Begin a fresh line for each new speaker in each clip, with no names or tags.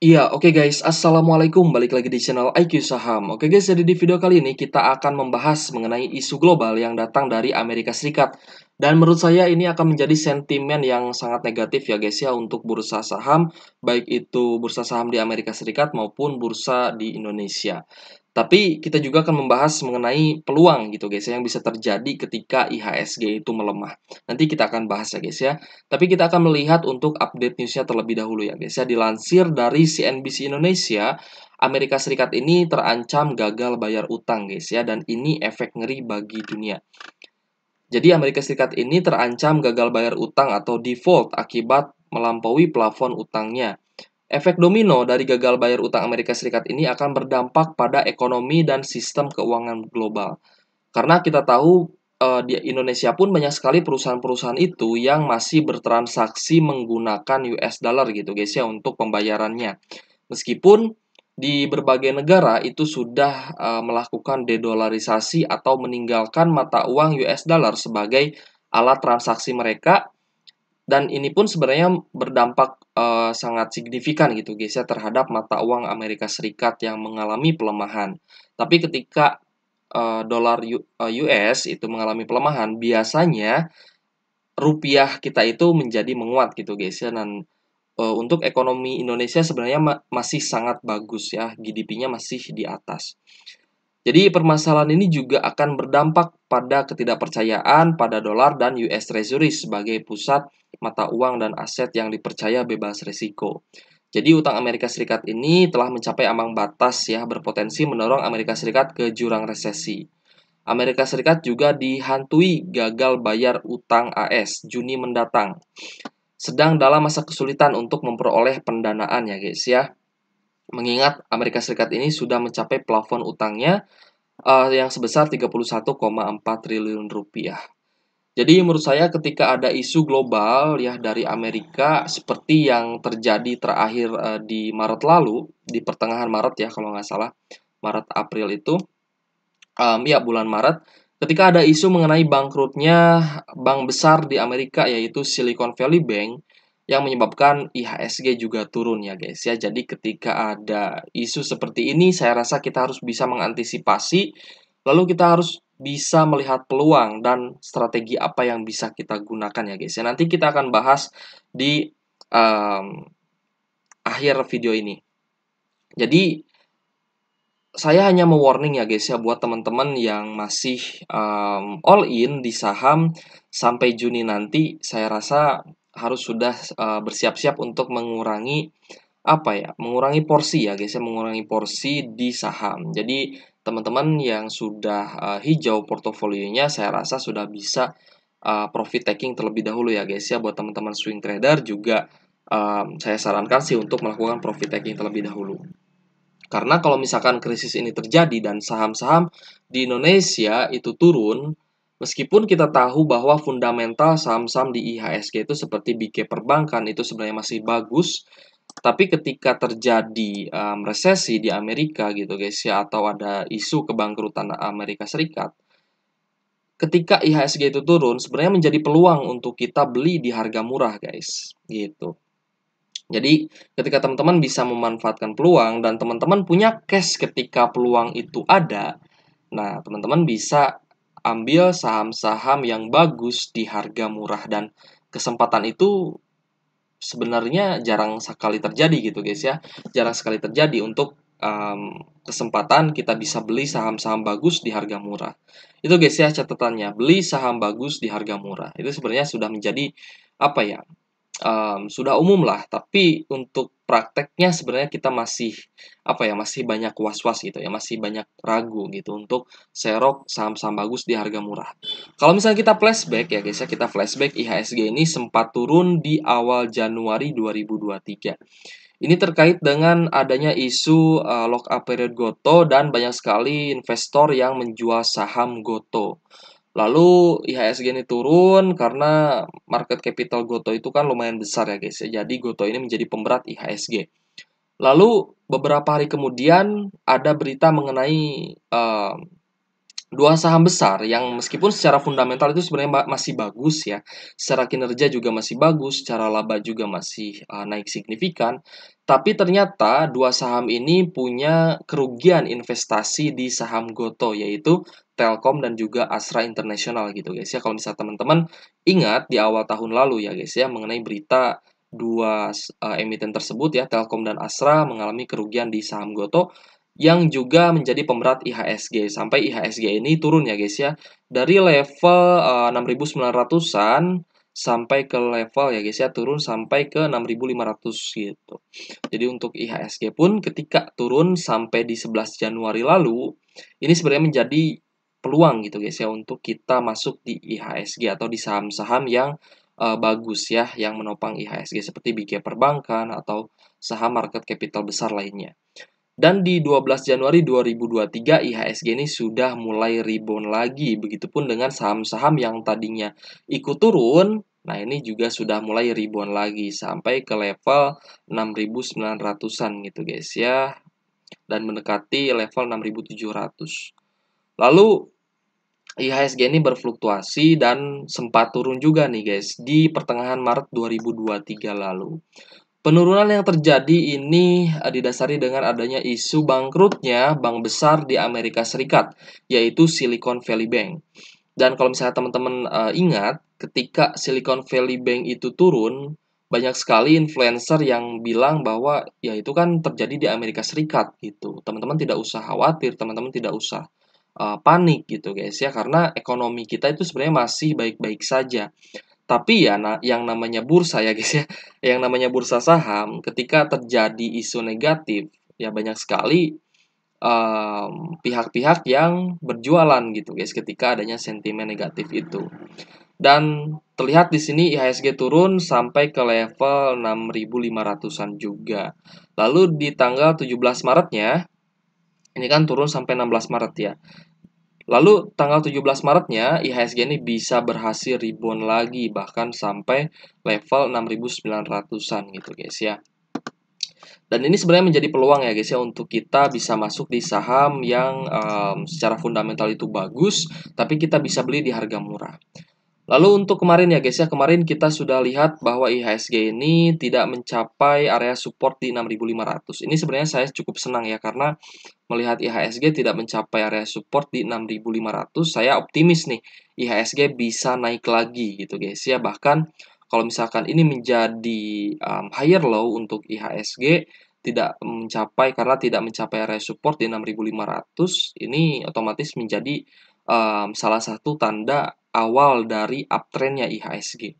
Iya, oke okay guys. Assalamualaikum. Balik lagi di channel IQ Saham. Oke okay guys, jadi di video kali ini kita akan membahas mengenai isu global yang datang dari Amerika Serikat. Dan menurut saya ini akan menjadi sentimen yang sangat negatif ya guys ya untuk bursa saham, baik itu bursa saham di Amerika Serikat maupun bursa di Indonesia. Tapi kita juga akan membahas mengenai peluang gitu guys ya, yang bisa terjadi ketika IHSG itu melemah. Nanti kita akan bahas ya guys ya. Tapi kita akan melihat untuk update newsnya terlebih dahulu ya guys ya. Dilansir dari CNBC Indonesia, Amerika Serikat ini terancam gagal bayar utang guys ya. Dan ini efek ngeri bagi dunia. Jadi Amerika Serikat ini terancam gagal bayar utang atau default akibat melampaui plafon utangnya. Efek domino dari gagal bayar utang Amerika Serikat ini akan berdampak pada ekonomi dan sistem keuangan global. Karena kita tahu uh, di Indonesia pun banyak sekali perusahaan-perusahaan itu yang masih bertransaksi menggunakan US dollar gitu guys ya untuk pembayarannya. Meskipun di berbagai negara itu sudah uh, melakukan dedolarisasi atau meninggalkan mata uang US dollar sebagai alat transaksi mereka dan ini pun sebenarnya berdampak uh, sangat signifikan gitu guys ya terhadap mata uang Amerika Serikat yang mengalami pelemahan. Tapi ketika uh, dolar US eh, itu mengalami pelemahan, biasanya rupiah kita itu menjadi menguat gitu guys ya dan uh, untuk ekonomi Indonesia sebenarnya ma masih sangat bagus ya, GDP-nya masih di atas. Jadi permasalahan ini juga akan berdampak pada ketidakpercayaan pada dolar dan US Treasury sebagai pusat mata uang dan aset yang dipercaya bebas risiko. Jadi utang Amerika Serikat ini telah mencapai ambang batas ya berpotensi mendorong Amerika Serikat ke jurang resesi. Amerika Serikat juga dihantui gagal bayar utang AS Juni mendatang. Sedang dalam masa kesulitan untuk memperoleh pendanaan ya guys ya mengingat Amerika Serikat ini sudah mencapai plafon utangnya uh, yang sebesar 31,4 triliun rupiah. Jadi menurut saya ketika ada isu global ya dari Amerika seperti yang terjadi terakhir uh, di Maret lalu, di pertengahan Maret ya kalau nggak salah, Maret April itu, um, ya bulan Maret, ketika ada isu mengenai bangkrutnya bank besar di Amerika yaitu Silicon Valley Bank, yang menyebabkan IHSG juga turun ya guys ya. Jadi ketika ada isu seperti ini saya rasa kita harus bisa mengantisipasi lalu kita harus bisa melihat peluang dan strategi apa yang bisa kita gunakan ya guys ya. Nanti kita akan bahas di um, akhir video ini. Jadi saya hanya mewarning ya guys ya buat teman-teman yang masih um, all in di saham sampai Juni nanti saya rasa harus sudah uh, bersiap-siap untuk mengurangi apa ya mengurangi porsi ya guys ya mengurangi porsi di saham jadi teman-teman yang sudah uh, hijau portofolionya saya rasa sudah bisa uh, profit taking terlebih dahulu ya guys ya buat teman-teman swing trader juga um, saya sarankan sih untuk melakukan profit taking terlebih dahulu karena kalau misalkan krisis ini terjadi dan saham-saham di Indonesia itu turun Meskipun kita tahu bahwa fundamental saham-saham di IHSG itu seperti BK perbankan itu sebenarnya masih bagus, tapi ketika terjadi um, resesi di Amerika gitu guys ya atau ada isu kebangkrutan Amerika Serikat, ketika IHSG itu turun sebenarnya menjadi peluang untuk kita beli di harga murah guys gitu. Jadi ketika teman-teman bisa memanfaatkan peluang dan teman-teman punya cash ketika peluang itu ada, nah teman-teman bisa ambil saham-saham yang bagus di harga murah dan kesempatan itu sebenarnya jarang sekali terjadi gitu guys ya jarang sekali terjadi untuk um, kesempatan kita bisa beli saham-saham bagus di harga murah itu guys ya catatannya beli saham bagus di harga murah itu sebenarnya sudah menjadi apa ya um, sudah umum lah, tapi untuk prakteknya sebenarnya kita masih apa ya masih banyak was-was gitu ya, masih banyak ragu gitu untuk serok saham-saham bagus di harga murah. Kalau misalnya kita flashback ya guys ya, kita flashback IHSG ini sempat turun di awal Januari 2023. Ini terkait dengan adanya isu uh, e, lock up period Goto dan banyak sekali investor yang menjual saham Goto. Lalu IHSG ini turun karena market capital Goto itu kan lumayan besar ya guys. Ya. Jadi Goto ini menjadi pemberat IHSG. Lalu beberapa hari kemudian ada berita mengenai uh, dua saham besar yang meskipun secara fundamental itu sebenarnya masih bagus ya, secara kinerja juga masih bagus, secara laba juga masih uh, naik signifikan, tapi ternyata dua saham ini punya kerugian investasi di saham Goto yaitu Telkom dan juga Astra International gitu guys ya. Kalau misalnya teman-teman ingat di awal tahun lalu ya guys ya mengenai berita dua uh, emiten tersebut ya Telkom dan Astra mengalami kerugian di saham Goto yang juga menjadi pemberat IHSG sampai IHSG ini turun ya guys ya dari level uh, eh, 6900-an sampai ke level ya guys ya turun sampai ke 6500 gitu. Jadi untuk IHSG pun ketika turun sampai di 11 Januari lalu ini sebenarnya menjadi peluang gitu guys ya untuk kita masuk di IHSG atau di saham-saham yang uh, bagus ya yang menopang IHSG seperti BG Perbankan atau saham market capital besar lainnya. Dan di 12 Januari 2023 IHSG ini sudah mulai rebound lagi. Begitupun dengan saham-saham yang tadinya ikut turun, nah ini juga sudah mulai rebound lagi sampai ke level 6.900-an gitu guys ya. Dan mendekati level 6.700. Lalu IHSG ini berfluktuasi dan sempat turun juga nih guys di pertengahan Maret 2023 lalu. Penurunan yang terjadi ini eh, didasari dengan adanya isu bangkrutnya bank besar di Amerika Serikat, yaitu Silicon Valley Bank. Dan kalau misalnya teman-teman uh, ingat, ketika Silicon Valley Bank itu turun, banyak sekali influencer yang bilang bahwa ya itu kan terjadi di Amerika Serikat gitu. Teman-teman tidak usah khawatir, teman-teman tidak usah uh, panik gitu guys ya, karena ekonomi kita itu sebenarnya masih baik-baik saja. Tapi ya nah, yang namanya bursa ya guys ya, yang namanya bursa saham ketika terjadi isu negatif ya banyak sekali pihak-pihak um, yang berjualan gitu guys ketika adanya sentimen negatif itu. Dan terlihat di sini IHSG turun sampai ke level 6.500-an juga. Lalu di tanggal 17 Maretnya, ini kan turun sampai 16 Maret ya. Lalu tanggal 17 Maretnya IHSG ini bisa berhasil rebound lagi bahkan sampai level 6.900-an gitu guys ya. Dan ini sebenarnya menjadi peluang ya guys ya untuk kita bisa masuk di saham yang um, secara fundamental itu bagus, tapi kita bisa beli di harga murah. Lalu untuk kemarin ya guys ya, kemarin kita sudah lihat bahwa IHSG ini tidak mencapai area support di 6500. Ini sebenarnya saya cukup senang ya karena melihat IHSG tidak mencapai area support di 6500, saya optimis nih IHSG bisa naik lagi gitu guys ya. Bahkan kalau misalkan ini menjadi um, higher low untuk IHSG tidak mencapai karena tidak mencapai area support di 6500, ini otomatis menjadi um, salah satu tanda awal dari uptrendnya IHSG.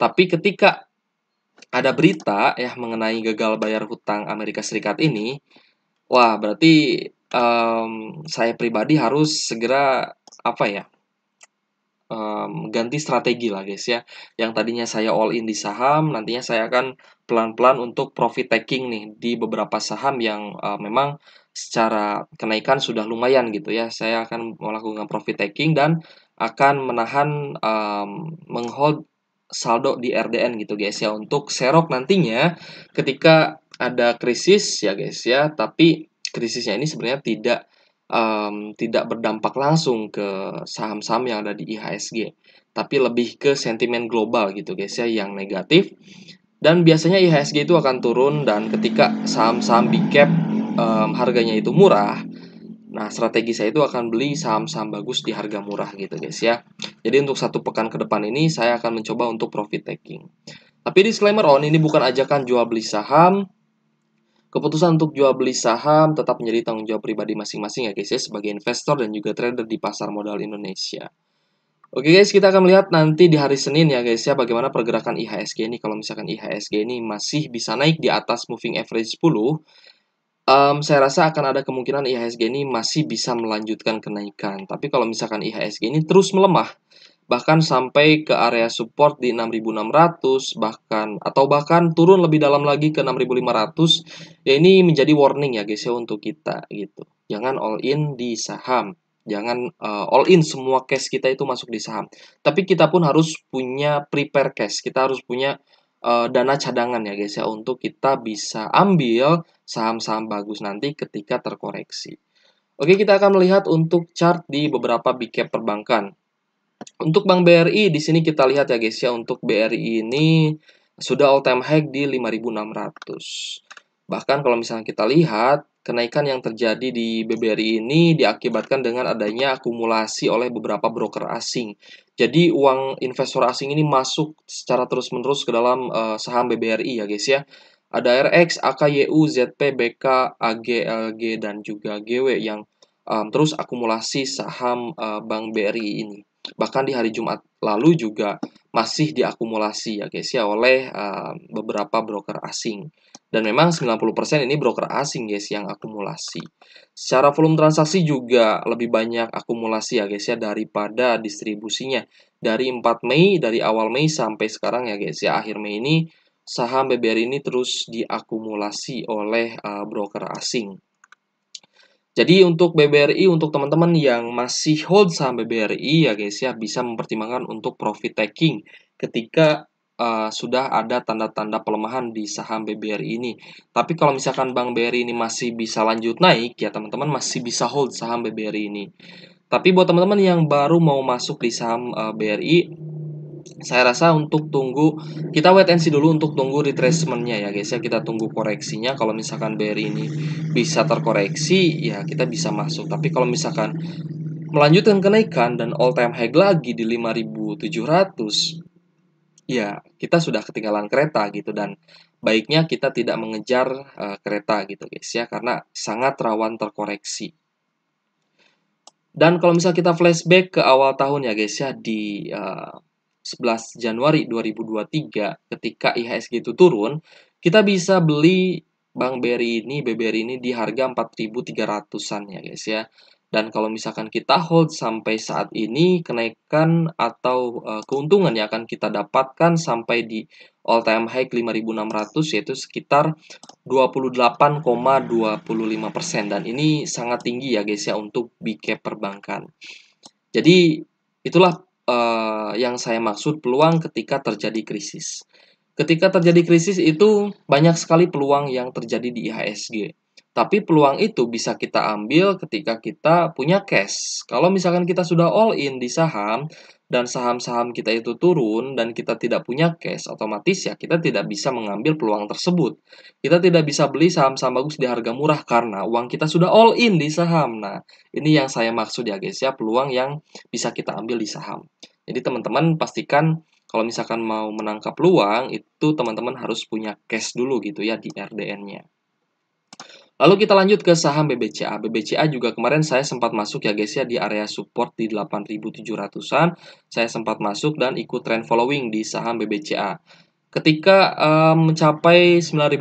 Tapi ketika ada berita ya mengenai gagal bayar hutang Amerika Serikat ini, wah berarti um, saya pribadi harus segera apa ya um, ganti strategi lah guys ya. Yang tadinya saya all in di saham, nantinya saya akan pelan-pelan untuk profit taking nih di beberapa saham yang uh, memang secara kenaikan sudah lumayan gitu ya. Saya akan melakukan profit taking dan akan menahan um, menghold saldo di RDN gitu guys ya untuk serok nantinya ketika ada krisis ya guys ya tapi krisisnya ini sebenarnya tidak um, tidak berdampak langsung ke saham-saham yang ada di IHSG tapi lebih ke sentimen global gitu guys ya yang negatif dan biasanya IHSG itu akan turun dan ketika saham-saham big cap um, harganya itu murah Nah, strategi saya itu akan beli saham-saham bagus di harga murah gitu guys ya. Jadi untuk satu pekan ke depan ini saya akan mencoba untuk profit taking. Tapi disclaimer on, ini bukan ajakan jual beli saham. Keputusan untuk jual beli saham tetap menjadi tanggung jawab pribadi masing-masing ya guys ya sebagai investor dan juga trader di pasar modal Indonesia. Oke guys, kita akan melihat nanti di hari Senin ya guys ya bagaimana pergerakan IHSG ini kalau misalkan IHSG ini masih bisa naik di atas moving average 10 Um, saya rasa akan ada kemungkinan IHSG ini masih bisa melanjutkan kenaikan. Tapi kalau misalkan IHSG ini terus melemah, bahkan sampai ke area support di 6.600 bahkan atau bahkan turun lebih dalam lagi ke 6.500 ya ini menjadi warning ya guys ya untuk kita gitu jangan all in di saham jangan uh, all in semua cash kita itu masuk di saham tapi kita pun harus punya prepare cash kita harus punya uh, dana cadangan ya guys ya untuk kita bisa ambil saham-saham bagus nanti ketika terkoreksi. Oke, kita akan melihat untuk chart di beberapa big cap perbankan. Untuk Bank BRI di sini kita lihat ya guys ya untuk BRI ini sudah all time high di 5600. Bahkan kalau misalnya kita lihat, kenaikan yang terjadi di BBRI ini diakibatkan dengan adanya akumulasi oleh beberapa broker asing. Jadi uang investor asing ini masuk secara terus-menerus ke dalam uh, saham BBRI ya guys ya. Ada RX, AKYU, ZP, BK, AG, dan juga GW yang um, terus akumulasi saham uh, Bank BRI ini bahkan di hari Jumat lalu juga masih diakumulasi ya guys ya oleh uh, beberapa broker asing. Dan memang 90% ini broker asing guys yang akumulasi. Secara volume transaksi juga lebih banyak akumulasi ya guys ya daripada distribusinya. Dari 4 Mei, dari awal Mei sampai sekarang ya guys ya akhir Mei ini saham BBR ini terus diakumulasi oleh uh, broker asing. Jadi untuk BBRI untuk teman-teman yang masih hold saham BBRI ya guys ya bisa mempertimbangkan untuk profit taking ketika uh, sudah ada tanda-tanda pelemahan di saham BBRI ini. Tapi kalau misalkan Bank BRI ini masih bisa lanjut naik ya teman-teman masih bisa hold saham BBRI ini. Tapi buat teman-teman yang baru mau masuk di saham uh, eh, BRI saya rasa untuk tunggu kita wait and see dulu untuk tunggu retracementnya ya guys ya kita tunggu koreksinya kalau misalkan BRI ini bisa terkoreksi ya kita bisa masuk tapi kalau misalkan melanjutkan kenaikan dan all time high lagi di 5700 ya kita sudah ketinggalan kereta gitu dan baiknya kita tidak mengejar uh, kereta gitu guys ya karena sangat rawan terkoreksi dan kalau misalnya kita flashback ke awal tahun ya guys ya di uh, 11 Januari 2023 ketika IHSG itu turun, kita bisa beli Bank BRI ini, BBRI ini di harga 4.300-an ya guys ya. Dan kalau misalkan kita hold sampai saat ini, kenaikan atau uh, keuntungan yang akan kita dapatkan sampai di all time high 5.600 yaitu sekitar 28,25%. Dan ini sangat tinggi ya guys ya untuk BK perbankan. Jadi itulah uh, yang saya maksud peluang ketika terjadi krisis. Ketika terjadi krisis itu banyak sekali peluang yang terjadi di IHSG. Tapi peluang itu bisa kita ambil ketika kita punya cash. Kalau misalkan kita sudah all in di saham, dan saham-saham kita itu turun dan kita tidak punya cash, otomatis ya kita tidak bisa mengambil peluang tersebut. Kita tidak bisa beli saham-saham bagus di harga murah karena uang kita sudah all in di saham. Nah, ini yang saya maksud ya guys ya, peluang yang bisa kita ambil di saham. Jadi teman-teman pastikan kalau misalkan mau menangkap peluang itu teman-teman harus punya cash dulu gitu ya di RDN-nya. Lalu kita lanjut ke saham BBCA. BBCA juga kemarin saya sempat masuk ya guys ya di area support di 8.700-an. Saya sempat masuk dan ikut trend following di saham BBCA. Ketika um, mencapai 9.200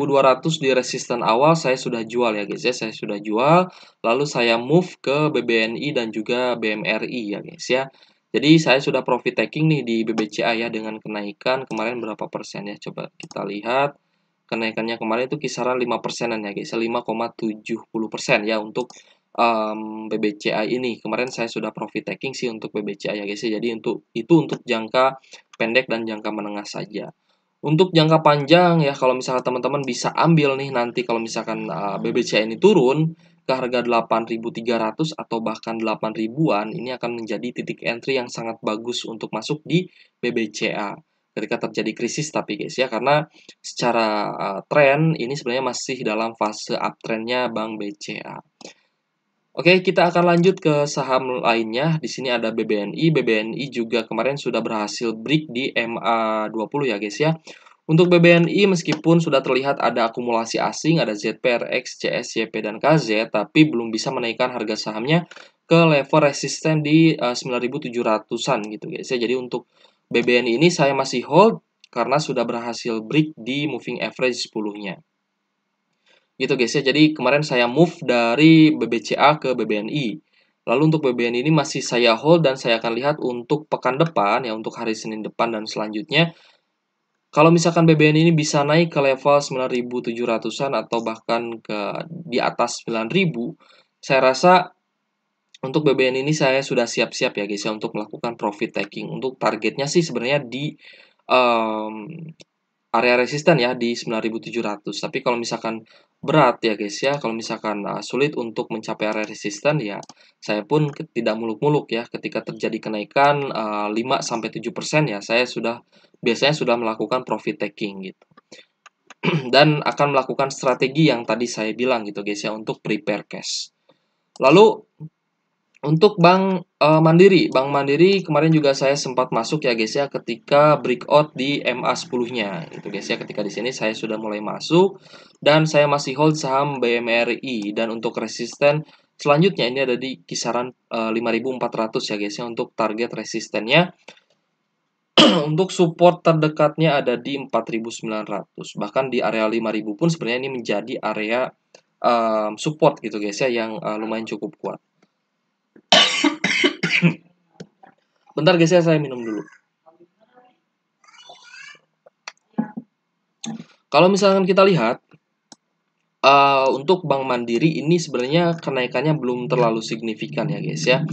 di resisten awal saya sudah jual ya guys ya, saya sudah jual. Lalu saya move ke BBNI dan juga BMRI ya guys ya. Jadi saya sudah profit taking nih di BBCA ya dengan kenaikan kemarin berapa persen ya coba kita lihat kenaikannya kemarin itu kisaran 5 persenan ya guys, 5,70 persen ya untuk um, mmm, BBCA ini. Kemarin saya sudah profit taking sih untuk BBCA ya guys, jadi untuk itu untuk jangka pendek dan jangka menengah saja. Untuk jangka panjang ya kalau misalkan teman-teman bisa ambil nih nanti kalau misalkan uh, ah, BBCA ini turun ke harga 8.300 atau bahkan 8.000-an ini akan menjadi titik entry yang sangat bagus untuk masuk di BBCA ketika terjadi krisis tapi guys ya karena secara uh, tren ini sebenarnya masih dalam fase uptrendnya Bank BCA. Oke, kita akan lanjut ke saham lainnya. Di sini ada BBNI. BBNI juga kemarin sudah berhasil break di MA20 ya guys ya. Untuk BBNI meskipun sudah terlihat ada akumulasi asing, ada ZPRX, YP, dan KZ, tapi belum bisa menaikkan harga sahamnya ke level resisten di eh, uh, 9.700-an gitu guys ya. Jadi untuk BBN ini saya masih hold karena sudah berhasil break di moving average 10-nya. Gitu guys ya, jadi kemarin saya move dari BBCA ke BBNI. Lalu untuk BBN ini masih saya hold dan saya akan lihat untuk pekan depan, ya untuk hari Senin depan dan selanjutnya, kalau misalkan BBN ini bisa naik ke level 9.700-an atau bahkan ke di atas 9.000, saya rasa untuk BBN ini saya sudah siap-siap ya guys ya untuk melakukan profit taking. Untuk targetnya sih sebenarnya di um, area resisten ya di 9700. Tapi kalau misalkan berat ya guys ya, kalau misalkan uh, sulit untuk mencapai area resisten ya saya pun tidak muluk-muluk ya ketika terjadi kenaikan uh, ah, 5 sampai 7% ya saya sudah biasanya sudah melakukan profit taking gitu. Dan akan melakukan strategi yang tadi saya bilang gitu guys ya untuk prepare cash. Lalu untuk Bank uh, Mandiri, Bank Mandiri kemarin juga saya sempat masuk ya guys ya ketika breakout di MA 10-nya. Itu guys ya ketika di sini saya sudah mulai masuk dan saya masih hold saham BMRI dan untuk resisten selanjutnya ini ada di kisaran uh, eh, 5400 ya guys ya untuk target resistennya. untuk support terdekatnya ada di 4900. Bahkan di area 5000 pun sebenarnya ini menjadi area um, support gitu guys ya yang uh, lumayan cukup kuat. Bentar guys ya, saya minum dulu. Kalau misalkan kita lihat, uh, untuk Bank Mandiri ini sebenarnya kenaikannya belum terlalu signifikan ya guys ya.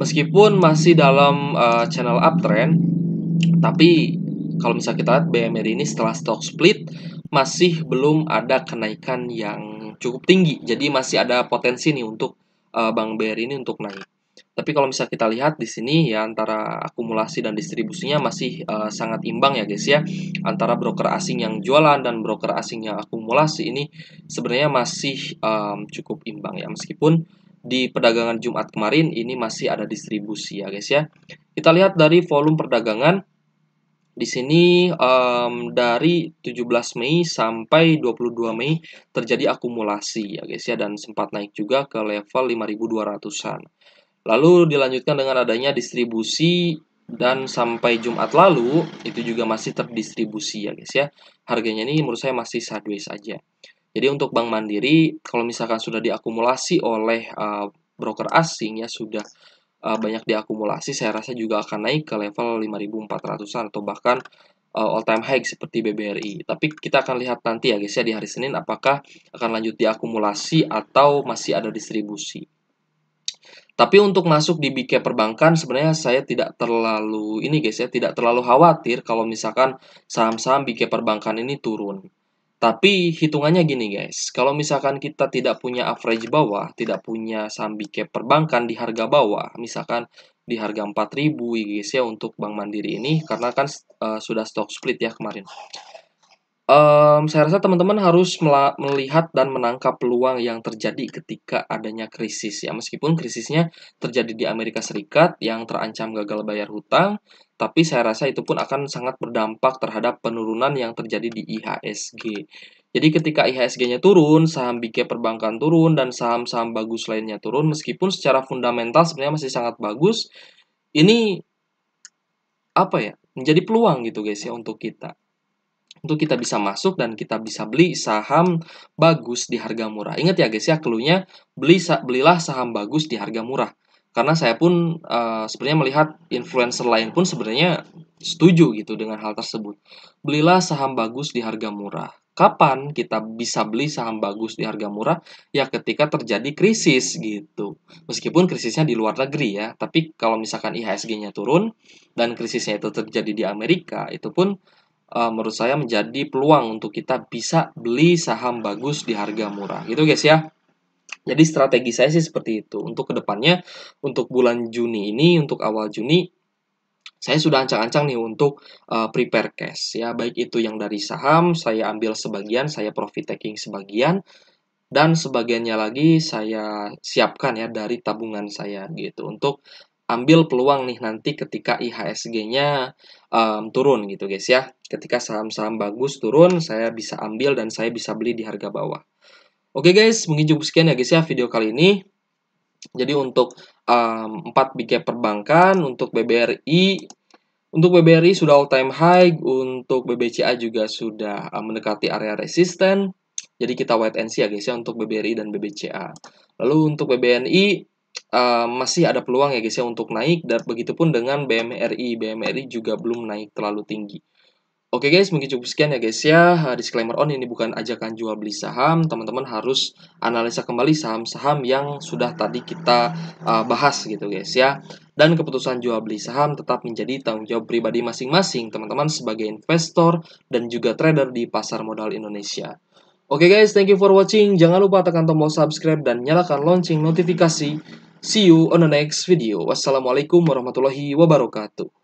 Meskipun masih dalam uh, channel uptrend, tapi kalau misalnya kita lihat BMR ini setelah stock split masih belum ada kenaikan yang cukup tinggi. Jadi masih ada potensi nih untuk uh, Bank BRI ini untuk naik. Tapi kalau misalnya kita lihat di sini ya antara akumulasi dan distribusinya masih uh, sangat imbang ya guys ya. Antara broker asing yang jualan dan broker asing yang akumulasi ini sebenarnya masih um, cukup imbang ya meskipun di perdagangan Jumat kemarin ini masih ada distribusi ya guys ya. Kita lihat dari volume perdagangan di sini um, dari 17 Mei sampai 22 Mei terjadi akumulasi ya guys ya dan sempat naik juga ke level 5200-an. Lalu dilanjutkan dengan adanya distribusi dan sampai Jumat lalu itu juga masih terdistribusi ya guys ya. Harganya ini menurut saya masih sideways aja. Jadi untuk Bank Mandiri kalau misalkan sudah diakumulasi oleh uh, broker asing ya sudah uh, banyak diakumulasi saya rasa juga akan naik ke level 5400-an atau bahkan uh, all time high seperti BBRI. Tapi kita akan lihat nanti ya guys ya di hari Senin apakah akan lanjut diakumulasi atau masih ada distribusi. Tapi untuk masuk di BK perbankan sebenarnya saya tidak terlalu ini guys ya, tidak terlalu khawatir kalau misalkan saham-saham BK perbankan ini turun. Tapi hitungannya gini guys, kalau misalkan kita tidak punya average bawah, tidak punya saham BK perbankan di harga bawah, misalkan di harga 4000 guys ya untuk Bank Mandiri ini karena kan uh, sudah stock split ya kemarin. Um, saya rasa teman-teman harus melihat dan menangkap peluang yang terjadi ketika adanya krisis ya, meskipun krisisnya terjadi di Amerika Serikat yang terancam gagal bayar hutang, tapi saya rasa itu pun akan sangat berdampak terhadap penurunan yang terjadi di IHSG. Jadi ketika IHSG-nya turun, saham big perbankan turun, dan saham-saham bagus lainnya turun, meskipun secara fundamental sebenarnya masih sangat bagus, ini, apa ya, menjadi peluang gitu guys ya untuk kita untuk kita bisa masuk dan kita bisa beli saham bagus di harga murah. Ingat ya guys ya, keluarnya beli belilah saham bagus di harga murah. Karena saya pun uh, sebenarnya melihat influencer lain pun sebenarnya setuju gitu dengan hal tersebut. Belilah saham bagus di harga murah. Kapan kita bisa beli saham bagus di harga murah? Ya ketika terjadi krisis gitu. Meskipun krisisnya di luar negeri ya, tapi kalau misalkan IHSG-nya turun dan krisisnya itu terjadi di Amerika, itu pun uh, menurut saya menjadi peluang untuk kita bisa beli saham bagus di harga murah. Gitu guys ya. Jadi strategi saya sih seperti itu. Untuk kedepannya, untuk bulan Juni ini, untuk awal Juni, saya sudah ancang-ancang nih untuk uh, prepare cash ya baik itu yang dari saham saya ambil sebagian saya profit taking sebagian dan sebagiannya lagi saya siapkan ya dari tabungan saya gitu untuk ambil peluang nih nanti ketika IHSG-nya um, turun gitu guys ya. Ketika saham-saham bagus turun, saya bisa ambil dan saya bisa beli di harga bawah. Oke okay guys, mungkin cukup sekian ya guys ya video kali ini. Jadi untuk um, 4 big cap perbankan, untuk BBRI, untuk BBRI sudah all time high, untuk BBCA juga sudah um, mendekati area resisten. Jadi kita wait and see ya guys ya untuk BBRI dan BBCA. Lalu untuk BBNI Eh, masih ada peluang ya guys ya untuk naik dan begitupun dengan BMRI. BMRI juga belum naik terlalu tinggi. Oke guys, mungkin cukup sekian ya guys ya. Eh, disclaimer on ini bukan ajakan jual beli saham. Teman-teman harus analisa kembali saham-saham yang sudah tadi kita uh, bahas gitu guys ya. Dan keputusan jual beli saham tetap menjadi tanggung jawab pribadi masing-masing teman-teman sebagai investor dan juga trader di pasar modal Indonesia. Oke okay guys, thank you for watching. Jangan lupa tekan tombol subscribe dan nyalakan lonceng notifikasi See you on the next video. Wassalamualaikum warahmatullahi wabarakatuh.